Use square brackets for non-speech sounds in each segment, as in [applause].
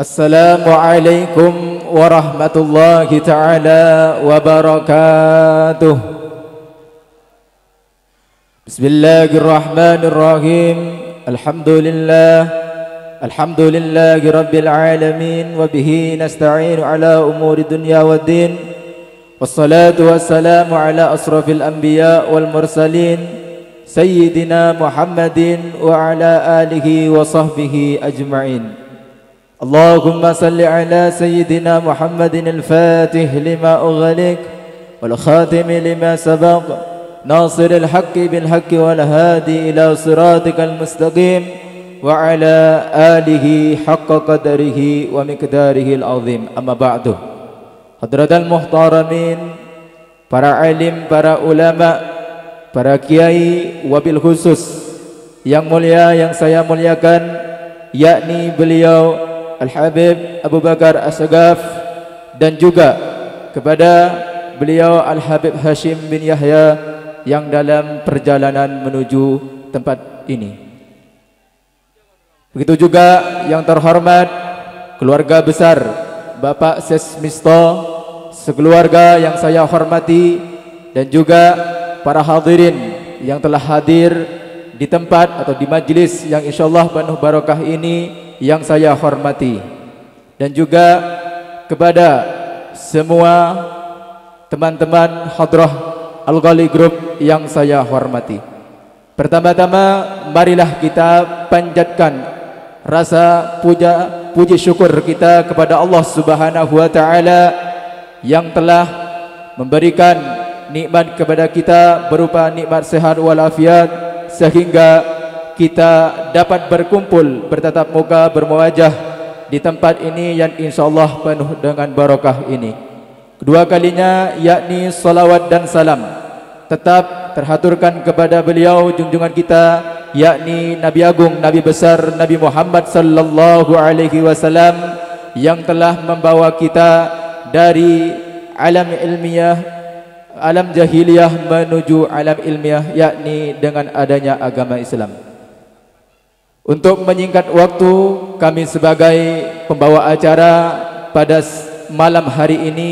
السلام عليكم ورحمة الله تعالى وبركاته بسم الله الرحمن الرحيم الحمد لله الحمد لله رب العالمين وبه نستعين على أمور الدنيا والدين والصلاة والسلام على أشرف الأنبياء والمرسلين سيدنا محمد وعلى آله وصحبه أجمعين اللهم صل على سيدنا محمد الفاتح لما أغلق والخاتم لما سبق ناصر الحق بالحق والهادي إلى صراطك المستقيم وعلى آله حق قدره ومقداره العظيم أما بعد حضرة المحترمين para alim, para ulama, para kiai wabil khusus yang mulia yang saya muliakan yakni beliau Al-Habib Abu Bakar As-Sagaf dan juga kepada beliau Al-Habib Hashim bin Yahya yang dalam perjalanan menuju tempat ini. Begitu juga yang terhormat keluarga besar Bapak Sesmisto sekeluarga yang saya hormati dan juga para hadirin yang telah hadir di tempat atau di majlis yang insyaallah penuh barokah ini yang saya hormati dan juga kepada semua teman-teman hadrah Al-Ghali Group yang saya hormati. Pertama-tama marilah kita panjatkan rasa puja puji syukur kita kepada Allah Subhanahu wa taala yang telah memberikan nikmat kepada kita berupa nikmat sehat walafiat sehingga kita dapat berkumpul bertatap muka bermuajah di tempat ini yang insyaallah penuh dengan barakah ini. Kedua kalinya yakni salawat dan salam tetap terhaturkan kepada beliau junjungan kita yakni Nabi Agung Nabi besar Nabi Muhammad sallallahu alaihi wasallam yang telah membawa kita dari alam ilmiah alam jahiliyah menuju alam ilmiah yakni dengan adanya agama Islam. Untuk menyingkat waktu, kami sebagai pembawa acara pada malam hari ini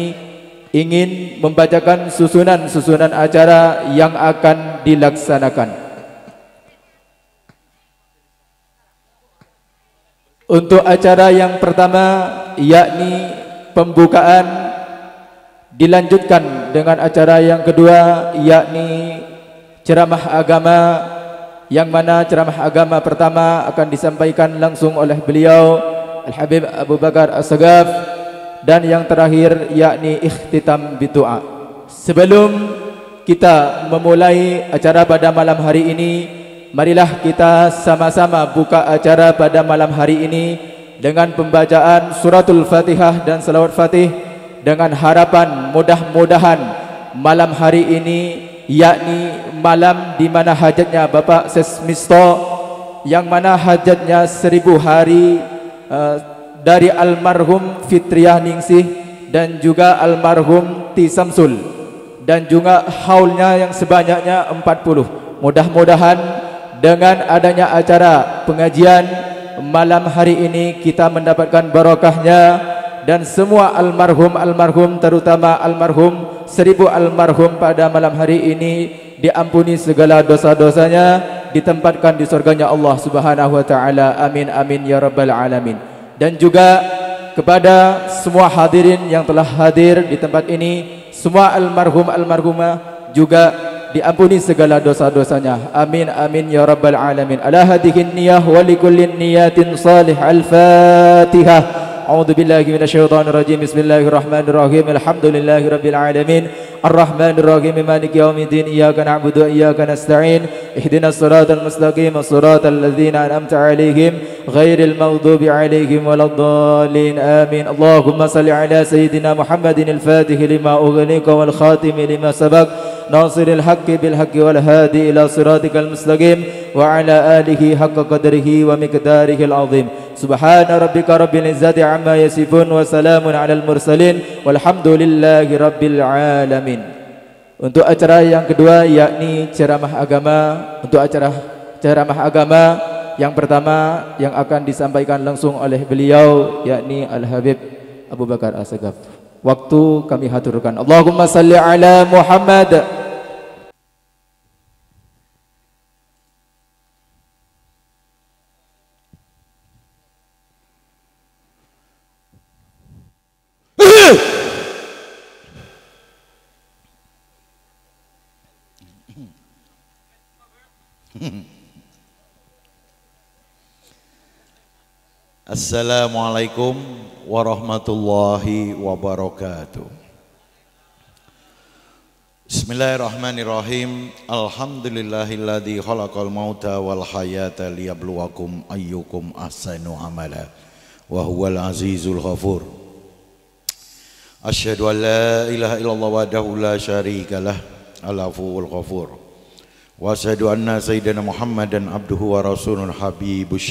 ingin membacakan susunan-susunan acara yang akan dilaksanakan. Untuk acara yang pertama yakni pembukaan dilanjutkan dengan acara yang kedua yakni ceramah agama yang mana ceramah agama pertama akan disampaikan langsung oleh beliau Al-Habib Abu Bakar As-Sagaf dan yang terakhir yakni ikhtitam bidu'a. Sebelum kita memulai acara pada malam hari ini, marilah kita sama-sama buka acara pada malam hari ini dengan pembacaan suratul Fatihah dan selawat Fatih dengan harapan mudah-mudahan malam hari ini yakni malam di mana hajatnya Bapak Sesmisto yang mana hajatnya seribu hari uh, dari almarhum Fitriah Ningsih dan juga almarhum Tisamsul Samsul dan juga haulnya yang sebanyaknya 40 mudah-mudahan dengan adanya acara pengajian malam hari ini kita mendapatkan barokahnya dan semua almarhum almarhum terutama almarhum seribu almarhum pada malam hari ini diampuni segala dosa-dosanya ditempatkan di surganya Allah Subhanahu wa taala amin amin ya rabbal alamin dan juga kepada semua hadirin yang telah hadir di tempat ini semua almarhum almarhumah juga diampuni segala dosa-dosanya amin amin ya rabbal alamin ala hadhihi niyyah wa li niyatin salih al fatihah أعوذ بالله من الشيطان الرجيم بسم الله الرحمن الرحيم الحمد لله رب العالمين الرحمن الرحيم مالك يوم الدين إياك نعبد وإياك نستعين اهدنا الصراط المستقيم صراط الذين أنعمت عليهم غير المغضوب عليهم ولا الضالين آمين اللهم صل على سيدنا محمد الفاتح لما أغنيك والخاتم لما سبق ناصر الحق بالحق والهادي إلى صراطك المستقيم وعلى آله حق قدره ومقداره العظيم subhana rabbika rabbil izzati amma yasifun wa salamun alal mursalin walhamdulillahi rabbil alamin untuk acara yang kedua yakni ceramah agama untuk acara ceramah agama yang pertama yang akan disampaikan langsung oleh beliau yakni Al Habib Abu Bakar as waktu kami haturkan Allahumma salli ala Muhammad Assalamualaikum warahmatullahi wabarakatuh. Bismillahirrahmanirrahim. Alhamdulillahilladzi khalaqal mauta wal hayata liyabluwakum ayyukum ahsanu amala wa huwal azizul ghafur. Asyhadu an la ilaha illallah wahdahu la syarikalah al-afuwul ghafur. Wa asyhadu anna sayyidina Muhammadan abduhu wa rasulun habibus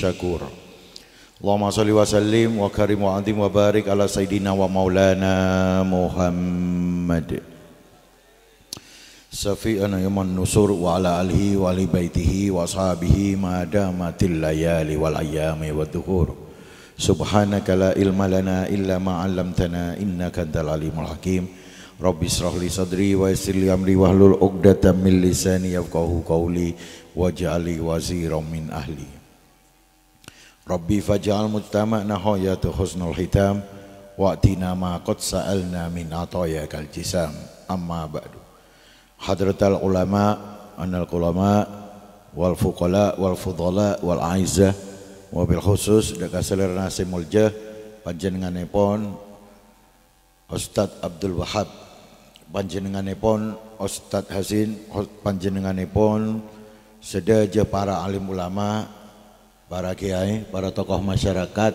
wa karim wa azim wa barik ala sayyidina wa maulana Muhammad. Safi'an yaman nusur wa ala alihi wa ali baitihi wa sahabihi ma damatil layali wal ayami illa ma'allamtana innaka dalalimul hakim. Rabbi israh li sadri wa yassir li amri wahlul 'uqdatam min lisani yafqahu qawli waj'alni waziran min ahli. Rabbi faj'al mujtama'na hayatu husnul hitam atina ma qad sa'alna min kal jisam. Amma ba'du. Hadratal ulama, anal ulama wal fuqala wal fudala wal aizah bil khusus dekat selera nasimul jah pon Ustadz Abdul Wahab panjenenganipun Ustadz Hasin panjenenganipun sedaja para alim ulama para kiai para tokoh masyarakat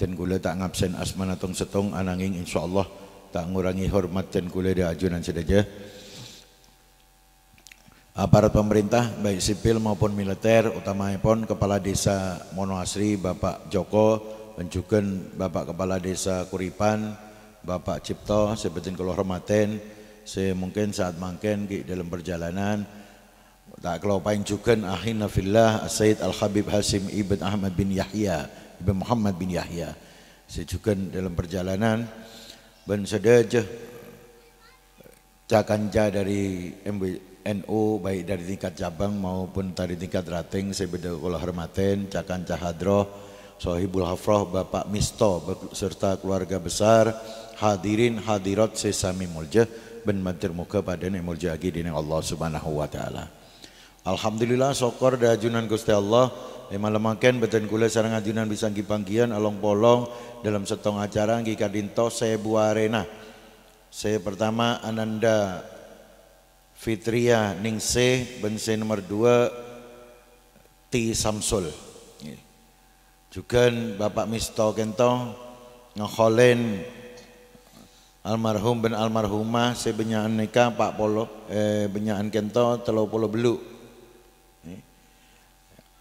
dan kula tak ngabsen asmanatung setung ananging insyaallah tak ngurangi hormat dan kula diajunan sedaja aparat pemerintah baik sipil maupun militer utamanya pun kepala desa Monoasri Bapak Joko dan juga Bapak Kepala Desa Kuripan Bapak Cipto, sebetin kalau hormatin. saya mungkin saat mangken di dalam perjalanan tak kalau paling juga akhirnya fillah Said Al Habib Hasim ibn Ahmad bin Yahya ibn Muhammad bin Yahya. Saya juga dalam perjalanan ben sedaj cakanja dari NU baik dari tingkat cabang maupun dari tingkat rating saya beda kalau hormatin cakan hadroh, Sohibul Hafroh Bapak Misto serta keluarga besar hadirin hadirat sesami mulja ben matur muka pada mulja agi dening Allah Subhanahu wa taala. Alhamdulillah syukur da junan Gusti Allah makan beten kula sarang ajunan bisa panggian along polong dalam setong acara ngi kadinto sebu arena. Saya pertama Ananda Fitria ningse ben se nomor dua T Samsul. Iya. Juga Bapak Misto Kento ngekholen almarhum ben almarhumah sebenyaan neka Pak Polo eh, benyaan kento telo polo belu eh,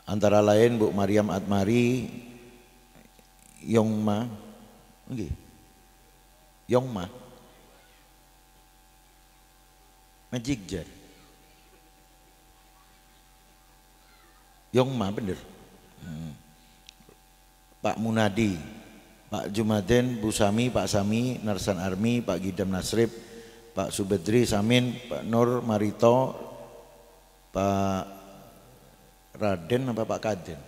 antara lain Bu Mariam Atmari Yongma Ma, okay. Yongma Magic Jar Yongma bener hmm. Pak Munadi Pak Jumaden, Bu Sami, Pak Sami, Narsan army Pak Gidam Nasrib, Pak Subedri Samin, Pak Nur Marito, Pak Raden apa Pak Kaden?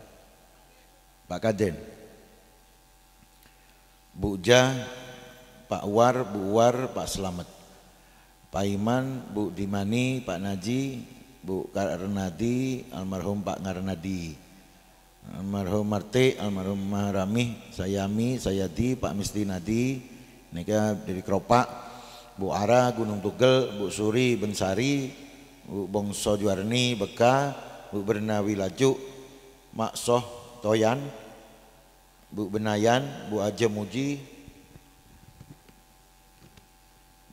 Pak Kaden. Bu Ja, Pak War, Bu War, Pak Selamat. Pak Iman, Bu Dimani, Pak Naji, Bu Karnadi, almarhum Pak Karnadi almarhum Marte, almarhum Maharami, Sayami, Sayadi, Pak Misti Nadi, mereka dari Kropak, Bu Ara, Gunung Tugel, Bu Suri, Bensari, Bu Bongso Juarni, Beka, Bu Bernawi Laju, Mak Soh Toyan, Bu Benayan, Bu Aja Muji,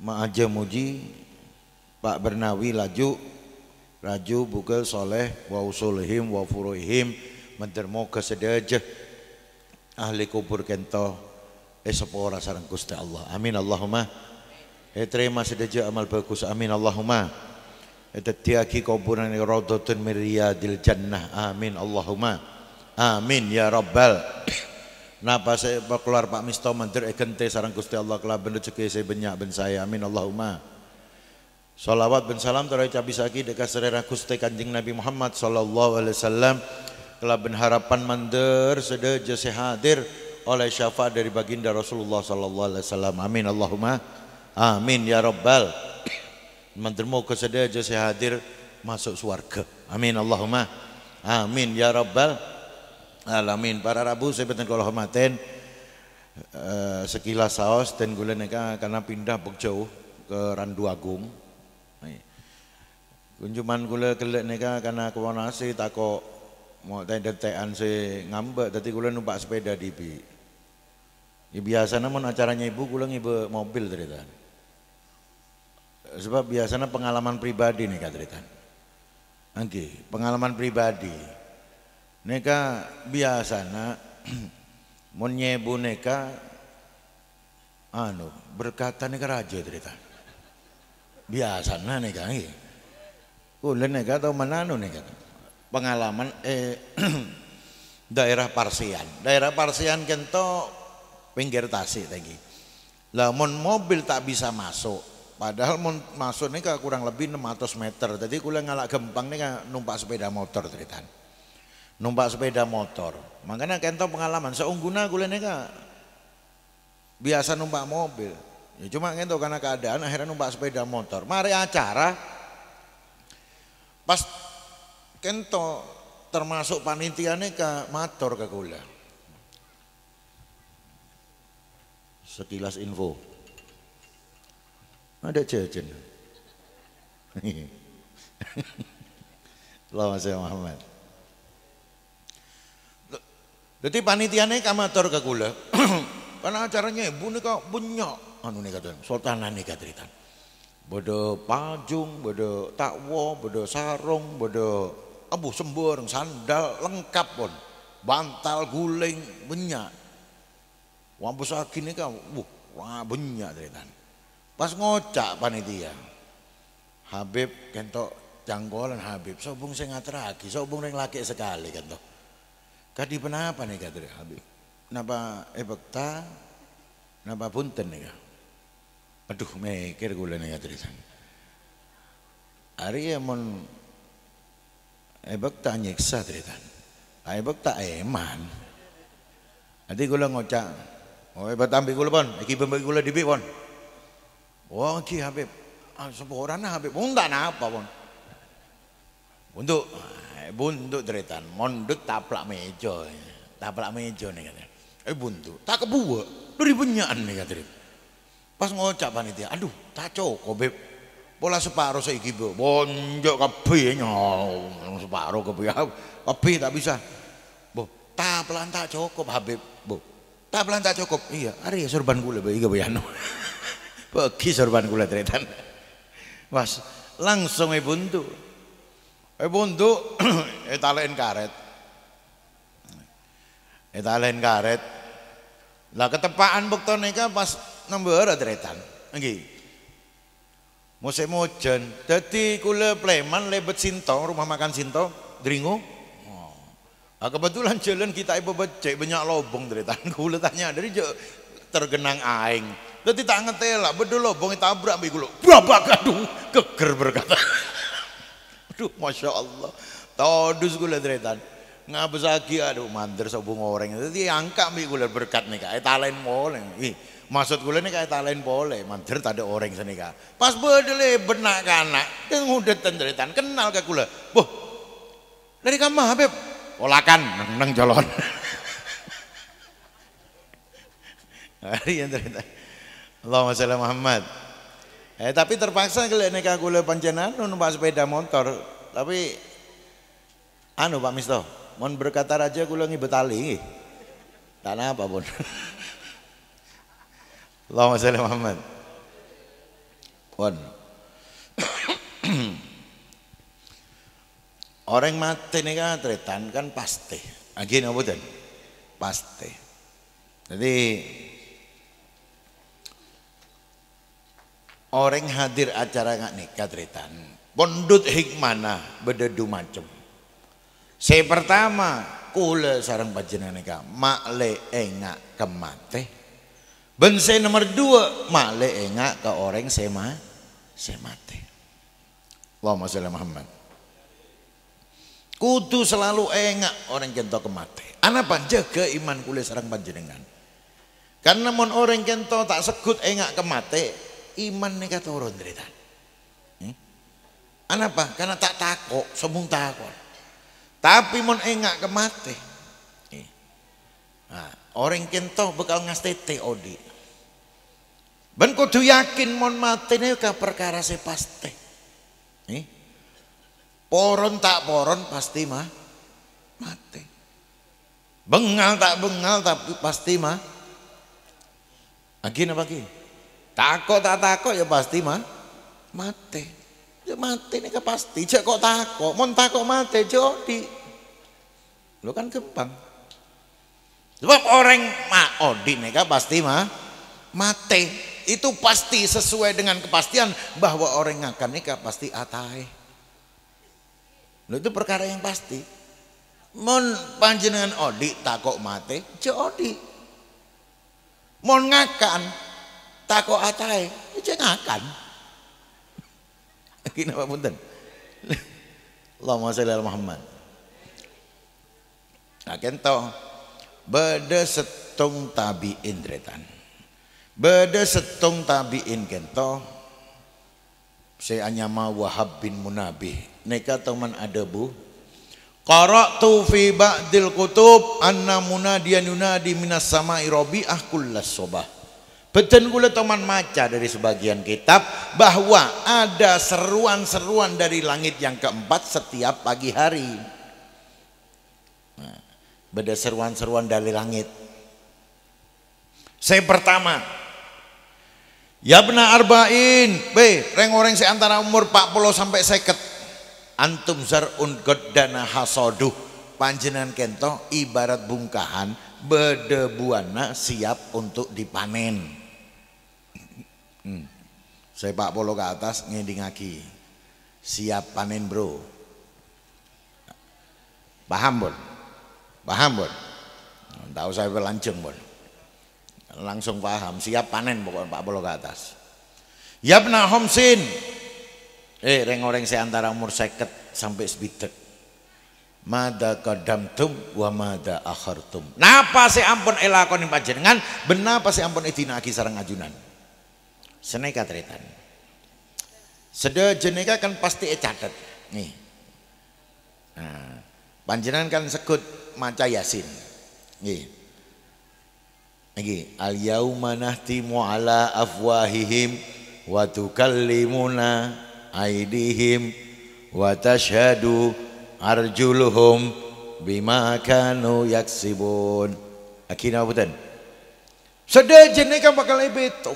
Mak Aja Muji, Pak Bernawi Laju, Raju Bugel Soleh, Wa Usulihim, Wa Furuhim, mendir moga sedajah ahli kubur kento eh sarang kusti Allah amin Allahumma eh terima sedajah amal bagus amin Allahumma eh tetiaki kuburan radhatun miriyadil jannah amin Allahumma amin ya rabbal Napa saya keluar Pak Misto mendir e eh, gente sarang kusti Allah kelaben rezeki saya benyak ben saya amin Allahumma Salawat dan salam terai cabi saki dekat serera kusti kanjeng Nabi Muhammad sallallahu alaihi wasallam kelaben harapan mandir sedeje hadir oleh syafaat dari baginda Rasulullah sallallahu alaihi wasallam. Amin Allahumma amin ya rabbal. Mandir mau kesedeje hadir masuk surga. Amin Allahumma amin ya rabbal alamin. Para Rabu saya beten kula hormaten eh, sekilas saos dan gula neka karena pindah jauh ke Randu Agung. Kunjungan gula kelek neka karena kewanasi kok mau tanya detekan si ngambek tadi kula numpak sepeda di bi. Ya biasa namun acaranya ibu kula ngibe mobil kan Sebab biasanya pengalaman pribadi nih kak Tritan nanti pengalaman pribadi. Neka biasanya [clears throat] mun nyebu neka anu berkata neka raja Tritan Biasanya neka nggih. Kula neka tau anu neka pengalaman eh, [clears throat] daerah Parsian. Daerah Parsian kento pinggir Tasik lagi. Lamun mobil tak bisa masuk. Padahal mun masuk ini kurang lebih 600 meter. Jadi kula ngalak gempang nih numpak sepeda motor ceritan. Numpak sepeda motor. Makanya kento pengalaman seungguna kula nih biasa numpak mobil. Ya cuma kento karena keadaan akhirnya numpak sepeda motor. Mari acara pas kento termasuk panitiane neka mator ke kula sekilas info ada jajan Allah [laughs] saya Muhammad jadi panitiane kamator ke kula [clears throat] karena acaranya ibu ini kok bunyok anu nih katanya sultanan nih katanya bodoh pajung bodoh takwa bodoh sarung bodoh abu sembur sandal lengkap pun bantal guling benyak wampus sakini kan wah benyak kan. pas ngocak panitia Habib kento canggolan Habib sobung saya sing lagi, sobung ring laki sekali kento. kadi kenapa nih kata Habib napa Epekta? napa punten nih ya? aduh mikir gula nih kata hari ya mon ay tak nyiksa tritan ay tak eman nanti gula ngocak oh hebat ambil gula pon iki pembeli gula dipik pon wah ki Habib ah, sepurana Habib Bunda tak apa pon untuk buntut tritan mondut taplak meja taplak meja nih kata eh buntu. tak kebuwe. lu ribenyan nih kata pas ngocak panitia aduh tak cukup Habib Pola separuh saiki, Bu. Bonjok kopi ya, nyong separo kabeh. kopi tak bisa. Bu, pelan tak cukup Habib, Bu. pelan tak cukup. Iya, ari sorban gula, iya iki kabeh ya, anu? [laughs] Bagi sorban gula teretan. Mas, langsung ibu e buntu. ibu e buntu etalain [clears throat] e karet. etalain karet. Lah ketepaan bektone pas ada teretan, Nggih musim hujan jadi kule pleman lebet sinto rumah makan sinto dringo oh. kebetulan jalan kita ibu becek banyak lobong dari tangan kule tanya dari tergenang aing jadi tak ngetelak bedul lobong itu abrak ambil kule Berapa gaduh, keger berkata [laughs] aduh masya Allah todus kule dari ngabes lagi aduh mandir sobung orang jadi angka ambil kule berkat nih kak eh, talen moleng nih Maksud gue ini kayak talen boleh, mandir tadi orang sini kak. Pas berdele benak anak yang udah tenderitan, kenal ke gula. Boh, dari kamu Habib, olakan neng neng jalan. Hari [laughs] yang cerita. Allahumma sholli Muhammad. Eh tapi terpaksa ini kak gue panjenan numpak sepeda motor, tapi anu Pak Misto, mau berkata raja gula ngi betali Tak apa pun. [laughs] Allahumma salli Muhammad. Wan. Orang mati nih kan tretan kan pasti. Agin apa dan? Pasti. Jadi orang hadir acara nggak nikah tretan. Pondut hikmana bededu macem. Saya pertama kule sarang panjenengan nikah makle engak kemate Ben saya nomor dua male enggak ke orang sema semate, saya masalah Allahumma Muhammad. Kudu selalu enggak orang kento kemate. Anak panjaga iman kulit serang dengan? Karena mon orang kento tak sekut enggak kemate iman nega turun derita. Hmm? Anapa? Karena tak takut, semung takut. Tapi mon enggak kemate. Nah, orang kento bakal ngasih TOD ben kudu yakin mon mati nih ke perkara si pasti nih poron tak poron pasti mah mati bengal tak bengal tapi pasti mah agin apa agin Takut tak takut ya pasti mah mati. Ya mati ini pasti. Cek kok takut, mon takut mati jodi. Lu kan gampang. Sebab orang ma neka oh, pasti mah mate. Itu pasti sesuai dengan kepastian bahwa orang akan nikah pasti atai. Loh itu perkara yang pasti. Mon panjenengan odi takok mate, je odi. Mon ngakan takok atai, je ya ngakan. [laughs] pun punten? Allahumma sholli ala Muhammad. Nah, kento, beda setung tabiin dretan beda setung tabiin kento saya anyama Wahab bin Munabih neka teman ada bu tuh fi ba'dil kutub anna munadiyan yunadi minas sama'i irobi kullas sobah Beten kula teman maca dari sebagian kitab bahwa ada seruan-seruan dari langit yang keempat setiap pagi hari. Nah, beda seruan-seruan dari langit saya pertama ya benar arba'in be reng-reng saya antara umur 40 sampai seket antum zar'un goddana hasoduh panjenan kento ibarat bungkahan bedebuana siap untuk dipanen hmm. saya pak polo ke atas ngeding lagi, siap panen bro paham bro? Paham, Bun? Enggak usah berlanjut Bun. Langsung paham, siap panen pokoknya Pak Polo ke atas. nak Homsin. Eh, reng orang saya antara umur seket sampai sebitek. Mada kadamtum wa mada tum Napa si ampun elakon yang panjenengan, benapa si ampun aki sarang ajunan. Seneka tretan. Sedaya jeneka kan pasti ecatet Nih. Nah, panjenengan kan sekut maca Yasin. Nggih. al yauma nahtimu ala afwahihim wa tukallimuna aidihim wa tashhadu arjuluhum bima kanu yaksibun. Akina punten. Sedejen kan bakal beto.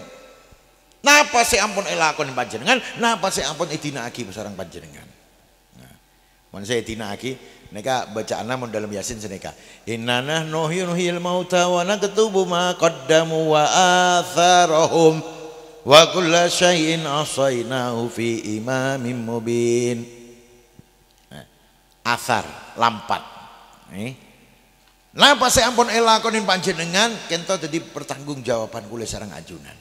Napa si ampun elakon panjenengan? Napa si ampun idina aki sareng panjenengan? Nah, mun saya idina aki Neka anak mau dalam Yasin seneka. Innana nuhyuhil mauta wa naktubu ma qaddamu wa atharahum wa kulla syai'in asainahu fi imamin mubin. Eh, Asar, lampat. nih Napa saya ampun elakonin panjenengan kento jadi pertanggung jawaban kule sarang ajunan.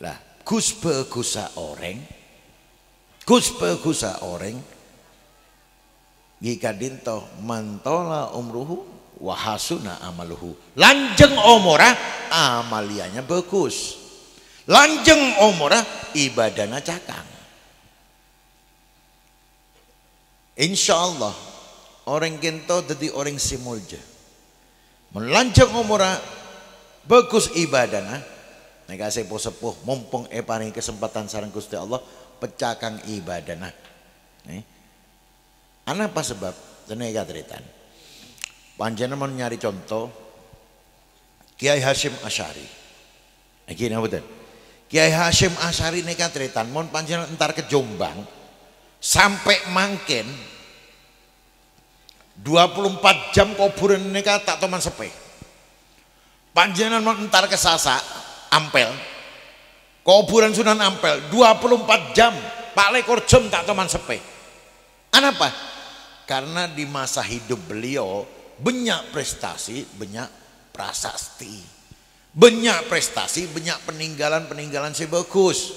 Lah, gus begusa orang Gus begusa orang Gika dinto mantola umruhu wahasuna amaluhu. Lanjeng omora amalianya bagus. Lanjeng omora ibadana cakang. Insya Allah orang kento jadi orang simulja. Melanjeng omora bagus ibadana. Nega sepuh sepuh mumpung eparing kesempatan sarang gusti Allah pecakang ibadana. Nih. Karena apa sebab? Tenaga ceritaan. Panjenengan mau nyari contoh Kiai Hashim Asyari. Iki betul. Kiai Hashim Asyari nika ceritaan. Mau panjenengan entar ke Jombang sampai mangken 24 jam kuburan nika tak teman sepe. Panjenengan mau entar ke Sasa Ampel. Kuburan Sunan Ampel 24 jam Pak Lekor jam tak teman sepe. Kenapa? Karena di masa hidup beliau banyak prestasi, banyak prasasti. Banyak prestasi, banyak peninggalan-peninggalan si bagus.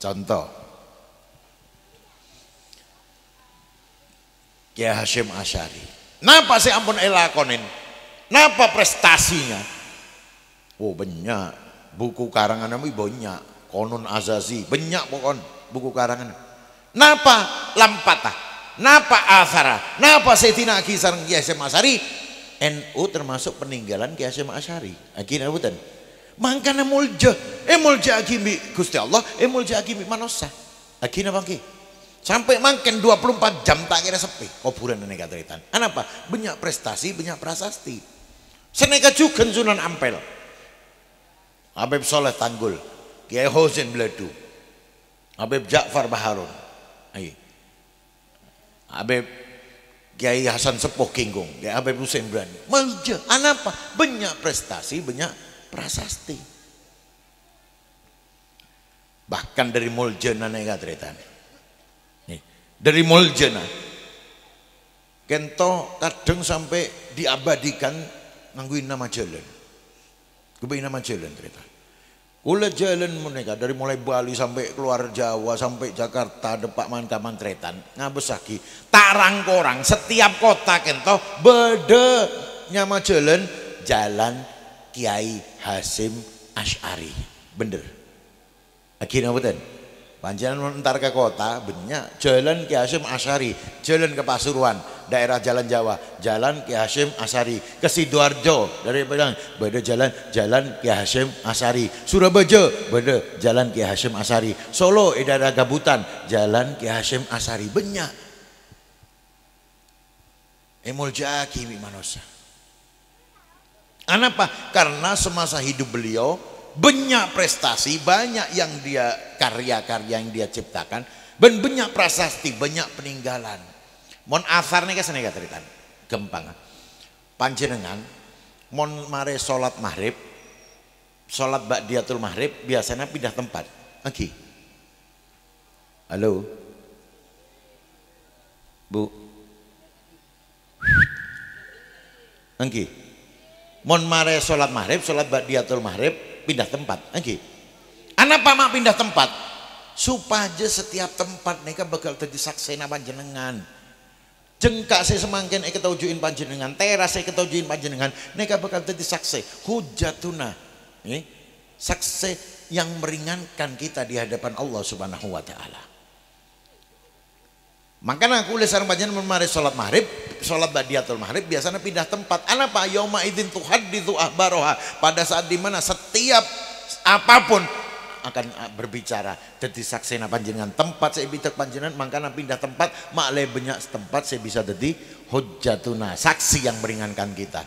Contoh. Kiai Hashim Asyari. Napa sih ampun elakonin? Napa prestasinya? Oh banyak. Buku karangan nabi banyak. Konon Azazi. Banyak pokon buku karangan napa lampata napa asara napa setina kisar Ki Hasyim NU termasuk peninggalan Ki asari Aki akhirnya buten mangkana mulja Emulja eh, akimi agimi Gusti Allah Emulja eh, akimi agimi manosa akhirnya bangki sampai mangken 24 jam tak kira sepi kuburan ini kateritan kenapa? banyak prestasi banyak prasasti seneka juga sunan ampel Habib Soleh Tanggul Kiai Hosen Bledu Habib Ja'far Baharun Ayo. Abe Kiai Hasan Sepuh Kinggong, Kiai Habib Hussein Berani. Meja, anapa? Banyak prestasi, banyak prasasti. Bahkan dari Muljana nega ceritanya. Nih, dari Muljana. Kento kadang sampai diabadikan nangguin nama jalan. Kebain nama jalan ceritanya. Ule jalan mereka dari mulai Bali sampai keluar Jawa sampai Jakarta depak mantan mantretan ngabes lagi tarang korang setiap kota kento bede nyama jalan jalan Kiai Hasim Ash'ari bener akhirnya betul Panjenengan menentar ke kota, benya jalan Ki Hasyim Asari, jalan ke Pasuruan, daerah Jalan Jawa, jalan Ki Hasyim Asari, ke Sidoarjo dari Padang, beda jalan jalan Ki Hasyim Asari, Surabaya beda jalan Ki Hasyim Asari, Solo daerah Gabutan, jalan Ki Hasyim Asari, benya. Emol jaki manusia. Kenapa? Karena semasa hidup beliau banyak prestasi, banyak yang dia karya-karya yang dia ciptakan, dan banyak prasasti, banyak peninggalan. Mon asar nih kesana gak cerita, gampang. Panjenengan, mon mare sholat maghrib, sholat diatul maghrib biasanya pindah tempat. Oke. Halo. Bu. Oke. Mon mare sholat maghrib, sholat diatul maghrib, pindah tempat lagi, ah, gitu. anak mak pindah tempat supaya setiap tempat mereka bakal jadi saksena panjenengan jengkak saya semangkin saya ketujuin panjenengan teras saya ketujuin panjenengan mereka bakal jadi saksi hujatuna eh, saksi yang meringankan kita di hadapan Allah subhanahu wa ta'ala maka aku ulis sarang panjang memarai sholat maghrib, sholat badiatul maghrib biasanya pindah tempat. Anapa tuhan di tuah ahbaroha pada saat dimana setiap apapun akan ah, berbicara jadi saksi panjenengan tempat saya panjangan panjenengan makanya pindah tempat mak banyak tempat saya bisa jadi hujatuna saksi yang meringankan kita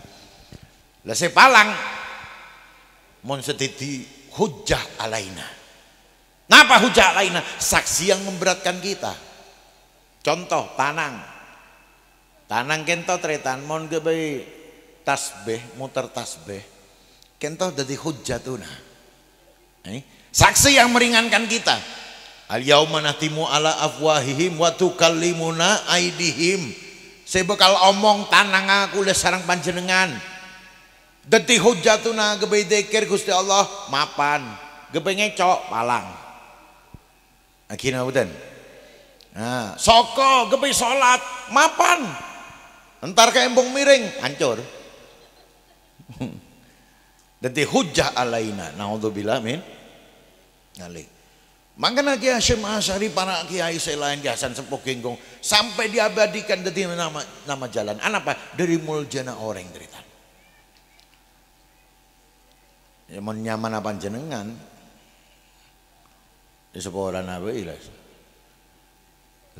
lah saya palang mon sedidi hujah alaina Napa hujah alaina saksi yang memberatkan kita Contoh tanang. Tanang kento tretan mon gebei tasbih muter tasbih. Kento jadi hujatuna. Eh? Saksi yang meringankan kita. Al yauma nahtimu ala afwahihim wa tukallimuna aidihim. Saya bakal omong tanang aku le sarang panjenengan. Deti hujatuna gebe dekir Gusti Allah mapan. Gebe ngecok palang. Akhirnya betul. Nah, soko gepi salat mapan. Entar ke embung miring hancur. Dadi [laughs] dihujah alaina. untuk min. ngali. Makanya Kiai Hasyim Asyari para kiai selain jasan Sepuh Genggong sampai diabadikan dari nama nama jalan. Anapa? Dari muljana orang derita. Ya nyaman apa jenengan? Di sebuah orang apa ilah.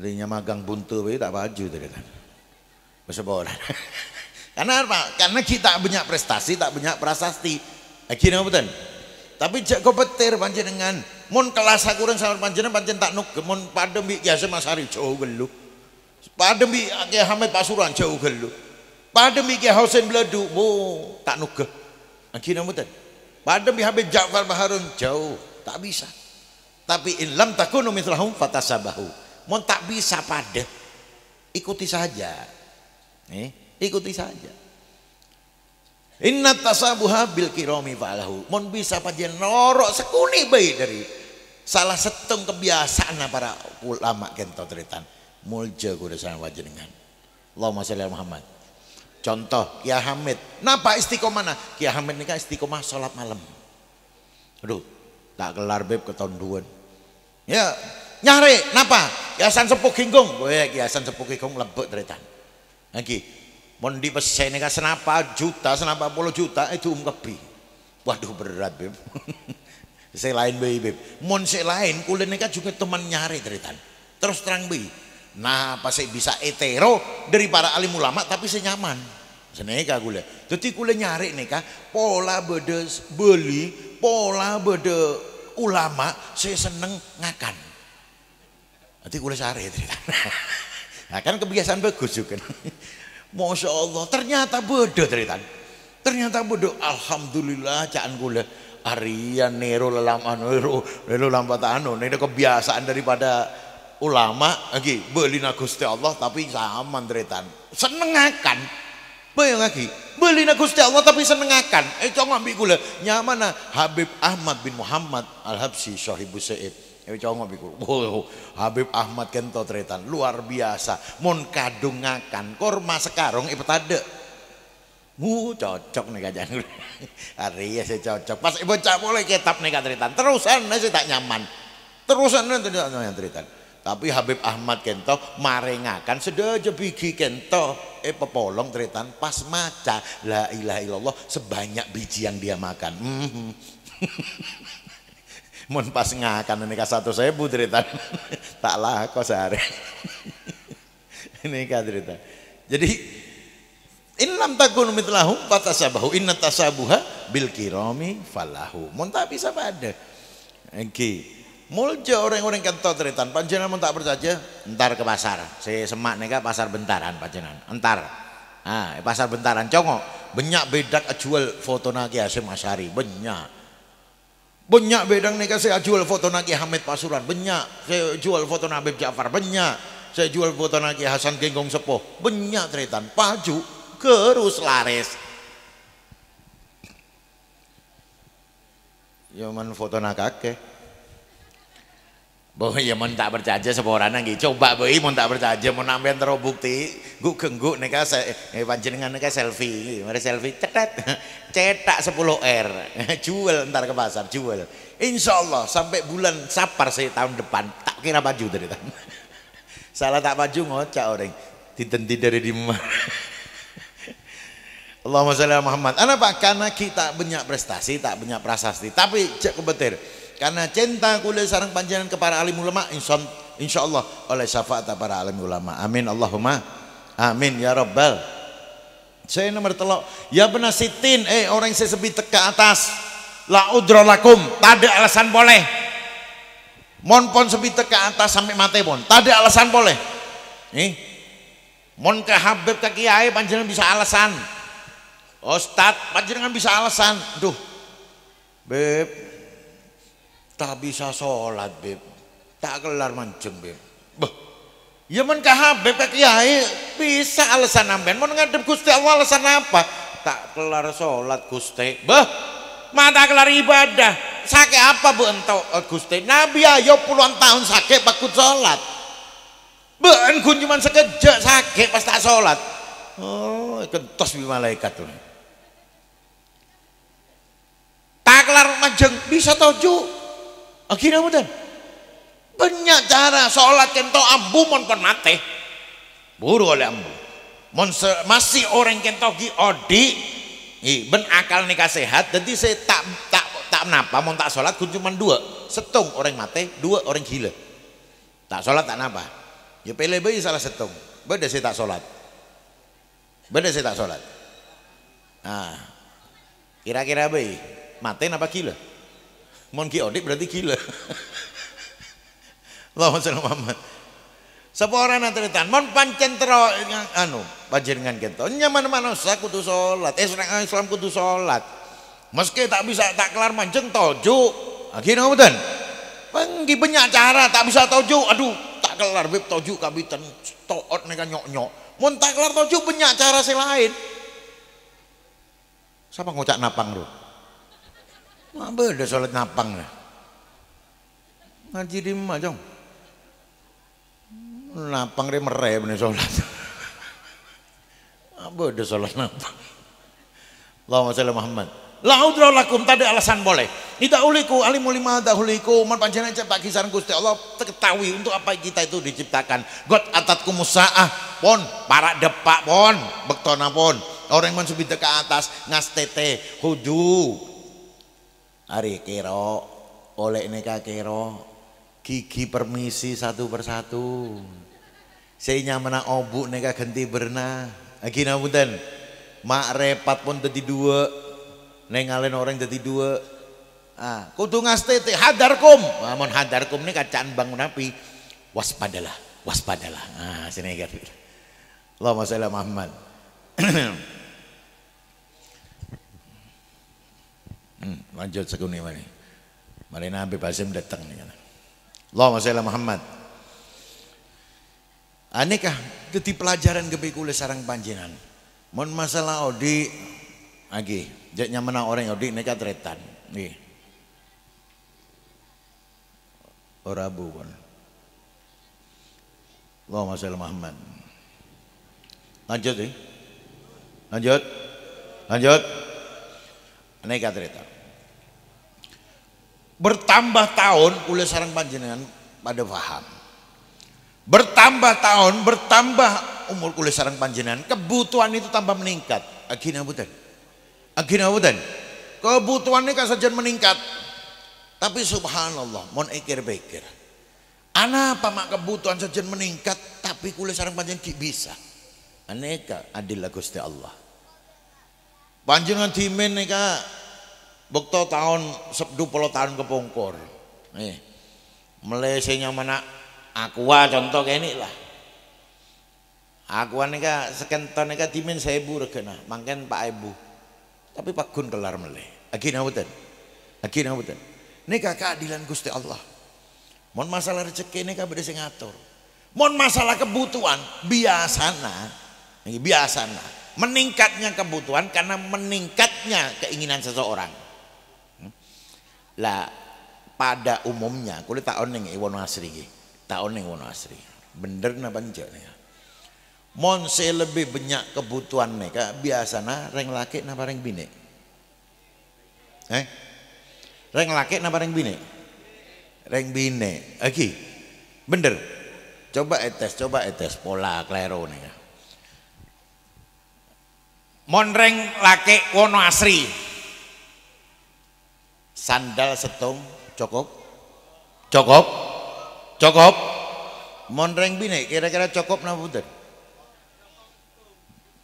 Linya magang buntu we tak baju tadi kan. Berseboran. [laughs] karena apa? Karena kita tak punya prestasi, tak punya prasasti. Akhirnya betul. Tapi jak kau petir panjenengan. Mun kelas aku orang sama panjenengan panjen tak nuk, Mun pandemi bi ya Mas Hari jauh gelu. pandemi bi Hamid Pasuruan jauh gelu. pandemi bi Kiai Hausin Bledu, bo tak nuk, Akhirnya betul. Padem bi Habib Ja'far Baharun jauh, tak bisa. Tapi in lam takunu mithlahum fatasabahu Mau tak bisa pada Ikuti saja. Nih, ikuti saja. Inna tasabuha bil kirami falahu. mon bisa pajen norok sekuni baik dari salah seteng kebiasaan para ulama kento ceritan. Mulja kudasan wajenengan. Allahumma sholli ala Muhammad. Contoh Kia Hamid. Napa istiqomah nah? Kia Hamid nikah istiqomah salat malam. Aduh, tak kelar beb ketonduan. Ya, nyare napa kiasan sepuh ginggung gue kiasan sepuh ginggung lembut tretan lagi mon di pesen ka senapa juta senapa puluh juta itu um kepi waduh berat beb [laughs] saya lain bayi beb mon saya lain kulene ka juga teman nyare tretan terus terang bayi nah apa saya bisa etero dari para alim ulama tapi saya nyaman seneka Tapi jadi kule nyari kan pola beda beli pola beda ulama saya seneng ngakan Nanti kula sare [laughs] Nah kan kebiasaan bagus juga. [laughs] Masya Allah, ternyata bodoh cerita. Ternyata bodoh. Alhamdulillah cakan kula Arya nero lelaman nero nero lambatano ini kebiasaan daripada ulama lagi beli nagusti Allah tapi sama tretan seneng akan bayang lagi beli nagusti Allah tapi senengakan. eh coba ambil gula nyamana Habib Ahmad bin Muhammad Al Habsi Syahibus Said Ewe congok biku. Oh, Habib Ahmad kento tretan luar biasa. Mun kadungakan kurma sekarung ibu tade. Mu uh, cocok nih kajian [laughs] Hari ya saya cocok. Pas ibu cak boleh kitab nih tretan. Terusan nih saya tak nyaman. Terusan nanti tidak nyaman tretan. Tapi Habib Ahmad kento marengakan aja biji kento. Eh pepolong tretan pas maca la ilaha illallah sebanyak biji yang dia makan. [laughs] -hmm mun pas ngakan ini satu saya cerita tak lah kok sehari ini cerita jadi in lam takunu mitlahum fatasabahu inna tasabuha bil kirami falahu mun tak bisa pada engki mulja orang-orang kentot kan ritan panjenengan mun tak percaya entar ke pasar si semak nega pasar bentaran panjenengan entar ah pasar bentaran congok banyak bedak jual foto nagi asim asari banyak banyak bedang nih kan, saya jual foto nagi Hamid Pasuruan, banyak. Saya jual foto nabi Ja'far, banyak. Saya jual foto nagi Hasan Genggong Sepoh, banyak tretan. Paju, kerus laris. ya man foto nakake. Boh ya mau tak percaya seporana gitu. Coba boh mau tak percaya mau nambahin bukti. Gue gengguk neka se, eh, panjenengan neka selfie. Mari selfie cetet [laughs] cetak 10 r. [laughs] jual ntar ke pasar jual. Insya Allah sampai bulan sapar saya tahun depan tak kira baju dari tahun. [laughs] Salah tak baju ngocak orang. Ditenti dari di mana. Allahumma sholli ala Muhammad. Pak Karena kita banyak prestasi, tak banyak prasasti. Tapi cek kebetir karena cinta kula sarang panjangan kepada alim ulama insya Allah oleh syafaat para alim ulama amin Allahumma amin ya rabbal saya nomor telok ya benar sitin eh orang yang saya teka atas la udrolakum tadi alasan boleh mon pon sebitek ke atas sampai mati pon tadi alasan boleh nih mon ke habib ke kiai panjenengan bisa alasan Ustad panjenengan bisa alasan duh beb tak bisa sholat beb tak kelar manjeng beb Bah, ya men ke Habib ke Kiai bisa alasan amben mau ngadep Gusti Allah alasan apa tak kelar sholat Gusti Bah, mata kelar ibadah sake apa bu entau eh, Gusti Nabi ayo puluhan tahun sake bakut sholat Ben kun cuma sekejap sakit pas tak sholat oh kentos bi malaikat tuh tak kelar majeng bisa tojuk Akhirnya mudah. Banyak cara sholat kento ambu mon pon mate. Buru oleh ambu. Mon masih orang kento gi odi. I, ben akal nikah sehat. Jadi saya tak tak tak napa mon tak sholat kun cuma dua. Setung orang mate, dua orang gila. Tak sholat tak napa. Ya pilih bayi salah setung. Beda saya tak sholat. Beda saya tak sholat. Nah, kira-kira bayi mate napa gila? Mon kiodik berarti gila. Allahumma shalli Muhammad. Sapa ora natritan, mon pancen tero anu, panjenengan kento. Nyaman manusia kudu salat. Eh nek eh, Islam kudu salat. Meski tak bisa tak kelar manjeng tojuk. Akhirnya ngoten. Penggi banyak cara tak bisa tojuk. Aduh, tak kelar beb tojuk kabiten. Toot nek nyok-nyok. Mun tak kelar tojuk banyak cara selain. Siapa ngocak napang, Bro? Apa udah salat napang lah. Ngaji di mak Napang dia merah bener salat. [laughs] Apa udah salat napang. Allahumma sholli Muhammad. La udra lakum tadi alasan boleh. Ida uliku alim ulima dahuliku man panjenengan cepak kisaran Gusti Allah ketahui untuk apa kita itu diciptakan. God atatku musaah pon para depak pon bektona pon orang yang mensubit ke atas ngas tete huju Ari kero, oleh neka kero, gigi permisi satu persatu. Seinya nyamana obuk neka ganti berna. Lagi nabutan mak repat pun jadi dua, nengalen orang jadi dua. Ah, kudu ngastete hadarkum. amon ah, hadarkum ini kacaan bangun api. Waspadalah, waspadalah. Ah, sini Allahumma masalah Muhammad. [clears throat] manjat sekuni mani mari Nabi Basim datang nih Allah Allahumma Muhammad Anikah dadi pelajaran kebi sarang panjinan. mon masalah odi lagi, jadinya menang orang odi nekat retan nih Orabu bukan Allahumma salli Muhammad lanjut nih eh? lanjut lanjut nekat retan bertambah tahun oleh sarang panjenengan pada paham bertambah tahun bertambah umur oleh sarang panjenengan kebutuhan itu tambah meningkat agina budan agina budan kebutuhannya kan saja meningkat tapi subhanallah mon ikir pikir anak apa mak kebutuhan saja meningkat tapi kulit sarang panjenengan tidak bisa aneka adil Gusti Allah panjenengan timen neka bekto tahun sebdu tahun kepungkur nih Malaysia mana aqua contoh kayak ini lah aqua nika sekenton nika timin saya ibu rekena mangken pak ibu tapi pak gun kelar meleh lagi nawutan lagi nawutan ini keadilan gusti Allah mon masalah rezeki ini kan beda sing ngatur mon masalah kebutuhan biasana biasana meningkatnya kebutuhan karena meningkatnya keinginan seseorang lah pada umumnya kulit tak oneng Iwono Asri gih Tak oneng Iwono Asri. Bener napa banjir nih? Monse lebih banyak kebutuhan mereka na, reng laki napa reng bini? Eh? Reng laki napa reng bini? Reng bini. oke, Bener. Coba etes, coba etes pola klero nih. Ya. Monreng reng laki wono asri sandal setong, cukup cukup cukup monreng bine kira-kira cukup napa mboten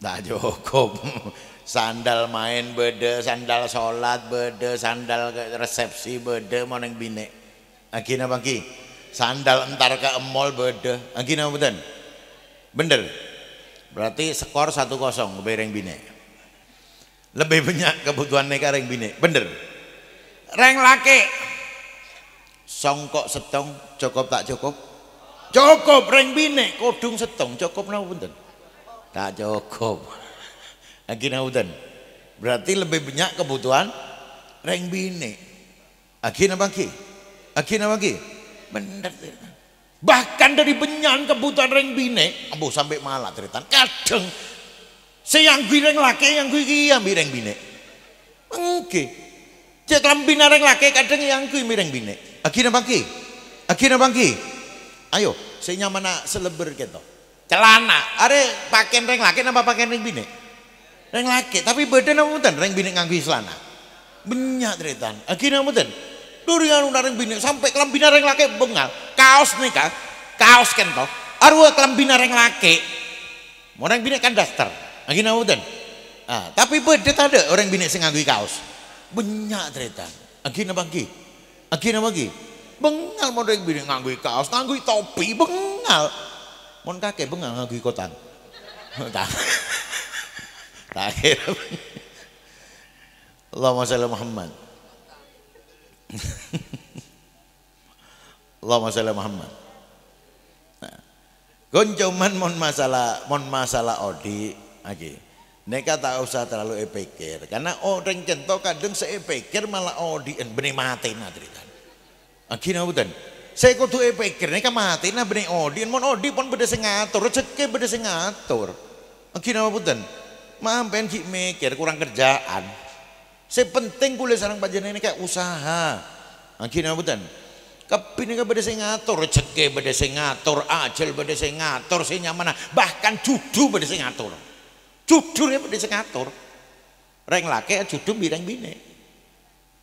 tak cukup [laughs] sandal main bede, sandal sholat bede, sandal resepsi bede. monreng bine lagi napa ki sandal entar ke emol beda lagi napa mboten bener berarti skor 1-0 bine lebih banyak kebutuhan neka yang bine bener reng laki songkok setong cukup tak cukup cukup reng bine kodung setong cukup napa punten tak cukup [laughs] lagi napa punten berarti lebih banyak kebutuhan reng bine lagi napa lagi lagi napa bener bahkan dari benyan kebutuhan reng bine abu sampai malah ceritan kadang siang gue reng laki yang gue kia reng bine Oke, okay. Cek lampi nareng laki kadang yang kui mireng bine. Akhirnya bangki, akhirnya bangki. Ayo, saya nyaman nak seleber gitu. Celana, are pakai reng laki napa pakai reng bine? Reng laki, tapi badan apa mutan reng bine nganggu celana. Banyak ceritaan. Akhirnya mutan. Durian nareng anu bine sampai kelambi nareng laki bengal. Kaos nih kak, kaos kento. Arwah kelambi nareng laki. Mau reng bine kan daster. Akhirnya mutan. Ah, tapi badan ada orang bine sing nganggu kaos banyak cerita, agi na bangki agi na bengal mau dari bini nganggui kaos ngangguy topi bengal mau kakek bengal ngangguy kotan [laughs] tak tak kira Allahumma Muhammad [laughs] Allahumma salli Muhammad Gonjoman nah. mon masalah mon masalah odi lagi. Okay. Neka tak usah terlalu epikir karena orang oh, cinta kadang saya malah oh di benih mati nadritan. Akhirnya ah, bukan. Saya tu epikir neka mati nah benih odi mon odi pun beda sengatur, rezeki beda sengatur. Akhirnya ah, bukan. Mampen ki mikir kurang kerjaan. Saya penting kuliah sarang ini kayak usaha. Ah, Akhirnya bukan. Kepin ke beda sing rezeki beda sing ngatur, ajal beda sing ngatur, bahkan judu beda sing ya pada sengatur. Reng laki judul bireng bini.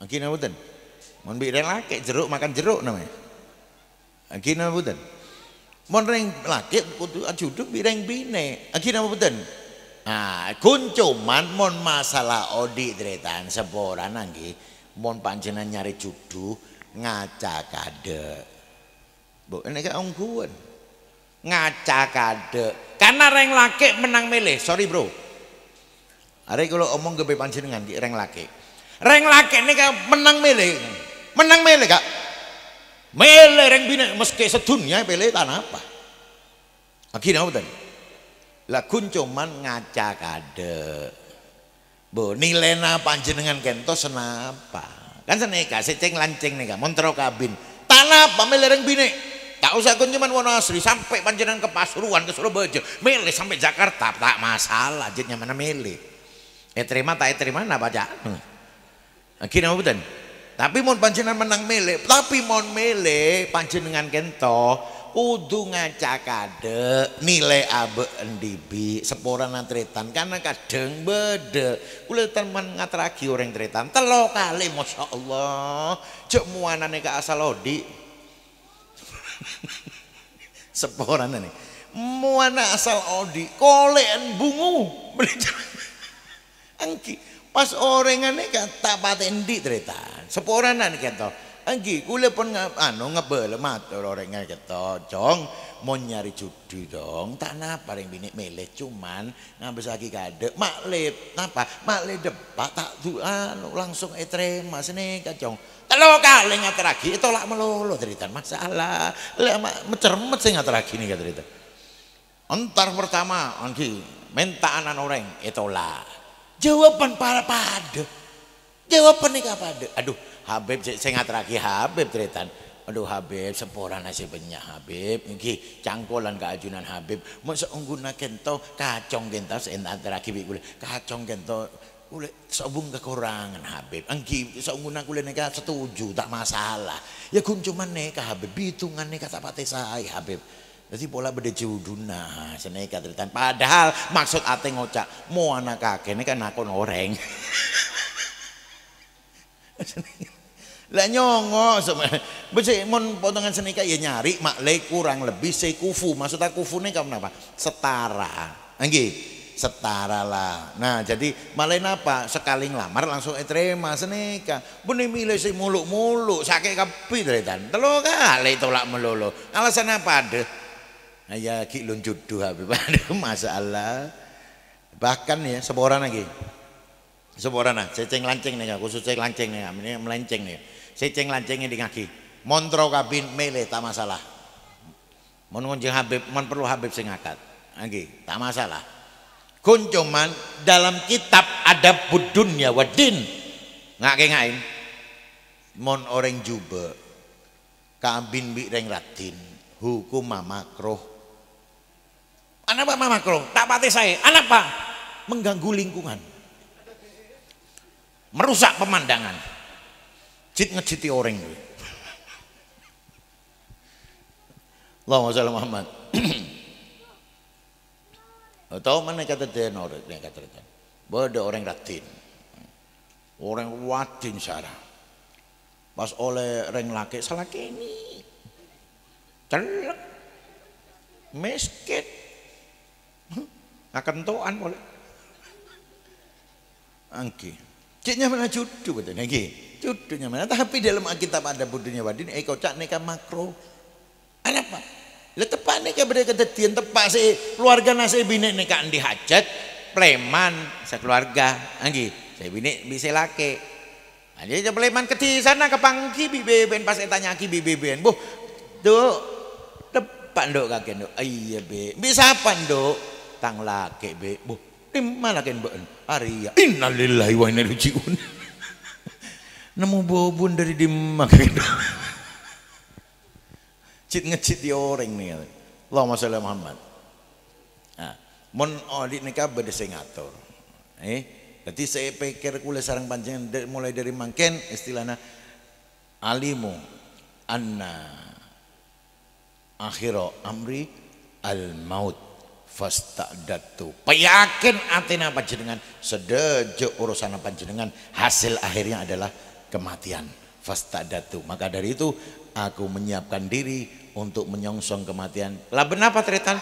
Aki nabutan. Mon bireng laki jeruk makan jeruk namanya. Aki nabutan. Mon reng laki judul bireng bine, Aki nabutan. Nah, kuncuman cuman mon masalah odi deretan seboran nanggi. Mon panjenan nyari judul ngaca kade. Bu, ini kayak ongkuan ngaca kade karena reng laki menang milih sorry bro hari kalau omong gebe panjenengan di reng laki reng laki ini kan menang milih menang milih kak milih reng bina meski sedunia pilih tanah apa akhirnya apa tadi lakun cuman ngaca kade bu nilena panjenengan kento senapa kan seneka seceng lanceng nih kak montro kabin tanah apa milih reng bina tak usah kun cuman Wonosri sampai panjenengan ke Pasuruan ke Surabaya milih sampai Jakarta tak masalah jadinya mana milih Eh terima tak eh terima nah baca hmm. eh, kira betul? tapi mohon panjenengan menang milih tapi mohon milih panjenengan kento kudu ngaca kade nilai abe endibi sepora tretan karena kadeng bede. kulit teman ngatraki orang tretan telok kali masya Allah cek muanane ke asalodi [laughs] Seporan nih. Muana asal odi, kolean bungu. Angki, [laughs] pas orengan ini kan tak paten di cerita. Seporan nih kata. Anggi kule pun ngap, anu ngebel matur orang keto, jong mau nyari judi dong. Tak napa ring bini milih cuman ngabes lagi kade lip, napa lip debat tak tu anu langsung etre mas nih kacong. Telo kali ngatur lagi tolak melulu cerita masalah. Lek mencermet sih ngatur lagi nih cerita. Entar pertama Anggi minta anak orang etola. jawaban para pada jawaban nih pada aduh Habib saya ngatraki Habib tretan aduh Habib sepora nasibnya Habib Ini cangkolan keajunan Habib mau seungguna kento kacong kento senat terakhir kule kacong kento kule sobung kekurangan Habib engki seungguna kule neka setuju tak masalah ya kun cuman neka Habib hitungan neka kata pate saya Habib jadi pola beda juduna seneka teritan padahal maksud ate ngocak mau anak kakek ini kan nakon orang [laughs] lah nyongo sebenarnya [laughs] mon potongan senika ya nyari mak le kurang lebih kufu, maksudnya kufu ini kamu apa setara anggi nah, setara lah nah jadi malah apa sekali ngelamar langsung eh, terima senika bunyi milih si muluk muluk sakit kapi dari tan telo kali tolak melolo alasan apa deh nah, ya kilun juduh habib [laughs] ada masalah bahkan ya seboran lagi seboran nah ceceng lanceng nih khusus ceceng lanceng nih ini melenceng nih Seceng lancengnya di kaki. Montro kabin mele tak masalah. Mun Habib, mun perlu Habib sing akad. tak masalah. Kuncuman dalam kitab ada budunya wadin, Nggak Ngake ngain. Mon orang jube. Kabin bi reng latin. Hukum makruh. Anak apa makruh? Tak pati saya. Anak apa? Mengganggu lingkungan. Merusak pemandangan Jit ngeciti orang kuwi. Allahumma sholli Muhammad. Tahu mana kata dia orang yang kata dia. Bahwa ada orang ratin. Orang wadin sarah. Pas oleh reng laki salah kini. Celek. Miskin. tuan boleh. Angki. Ciknya mana judu Angki. Angki itu dunia mana tapi dalam Alkitab ada dunia wadin eh cak neka makro apa lah tepak neka beda kedetian tepat si keluarga nasi bini neka andi hajat pleman sekeluarga anggi saya bini bisa laki aja nah, aja pleman ke sana ke pangki bibiben pas tanya ki bibiben bu tuh tepak dok kakek dok iya be bisa apa dok tang laki be bu di mana kakek bu Arya innalillahi wa inna ilaihi nemu bobon dari di gitu. cit ngecit di orang nih Allahumma masalah Muhammad nah, mon audit nikah beda saya ngatur eh nanti saya pikir kula sarang panjang mulai dari mangken istilahnya alimu anna akhiro amri al maut fasta datu peyakin atina panjenengan sedejo urusan panjenengan hasil akhirnya adalah kematian. Fastadatu. Maka dari itu aku menyiapkan diri untuk menyongsong kematian. Lah kenapa tretan?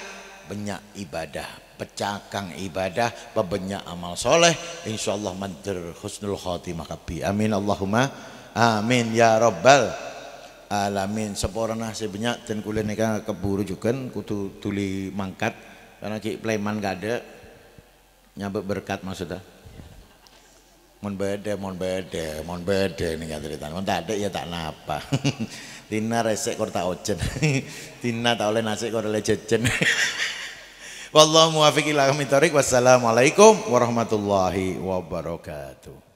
Banyak ibadah, pecakang ibadah, banyak amal soleh. Insya Allah mandir husnul khotimah kabi. Amin Allahumma. Amin ya Rabbal alamin. Sepora nasib banyak dan kulit ini kan keburu juga kan? kutu tuli mangkat karena cik pleman gak ada nyabek berkat maksudnya. Mun bede, mun bede, mun bede nih kata cerita. Mun tak ada ya tak napa. [laughs] Tina resek kor tak ojen. [laughs] Tina tak oleh nasi kor oleh jejen. [laughs] Wallahu muwaffiq ila Wassalamualaikum warahmatullahi wabarakatuh.